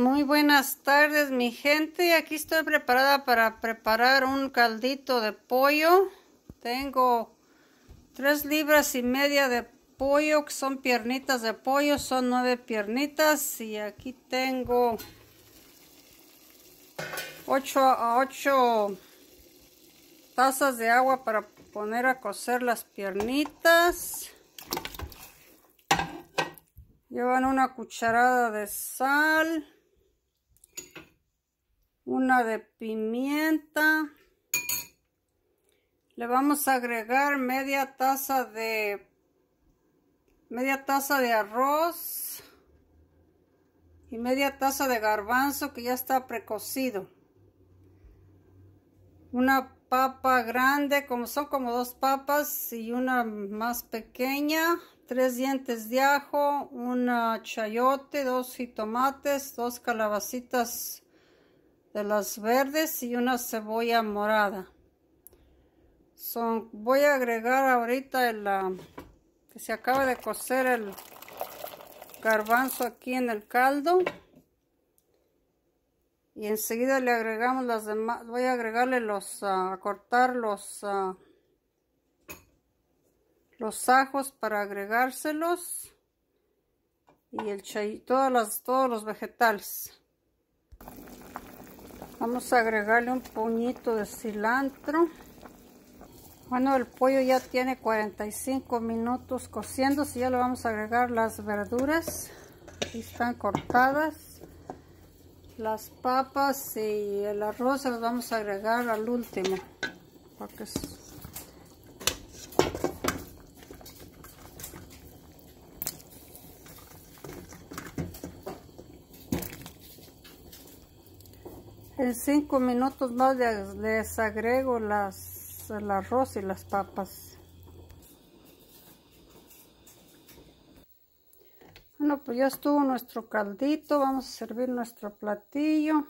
Muy buenas tardes, mi gente. Aquí estoy preparada para preparar un caldito de pollo. Tengo tres libras y media de pollo, que son piernitas de pollo, son nueve piernitas. Y aquí tengo ocho, ocho tazas de agua para poner a cocer las piernitas. Llevan una cucharada de sal una de pimienta. Le vamos a agregar media taza de media taza de arroz y media taza de garbanzo que ya está precocido. Una papa grande, como son como dos papas y una más pequeña, tres dientes de ajo, una chayote, dos jitomates, dos calabacitas de las verdes y una cebolla morada. Son, voy a agregar ahorita el que se acaba de cocer el garbanzo aquí en el caldo y enseguida le agregamos las demás voy a agregarle los ah, a cortar ah, los ajos para agregárselos y el chay, todas todos los vegetales vamos a agregarle un puñito de cilantro bueno el pollo ya tiene 45 minutos cociendo y ya le vamos a agregar las verduras están cortadas las papas y el arroz los vamos a agregar al último En cinco minutos más les, agrego las, el arroz y las papas. Bueno, pues ya estuvo nuestro caldito. Vamos a servir nuestro platillo.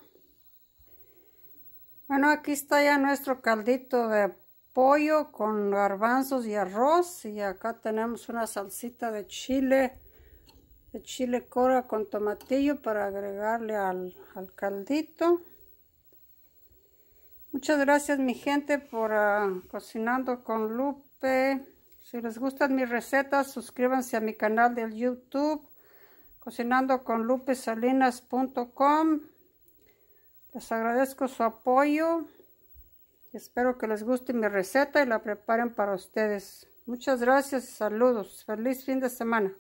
Bueno, aquí está ya nuestro caldito de pollo con garbanzos y arroz. Y acá tenemos una salsita de chile, de chile cora con tomatillo para agregarle al caldito. Muchas gracias mi gente por ah, cocinando con Lupe. Si les gustan mis recetas, suscríbanse a mi canal del YouTube, cocinando con lupesalinas.com. Les agradezco su apoyo. Espero que les guste mi receta y la preparen para ustedes. Muchas gracias saludos. Feliz fin de semana.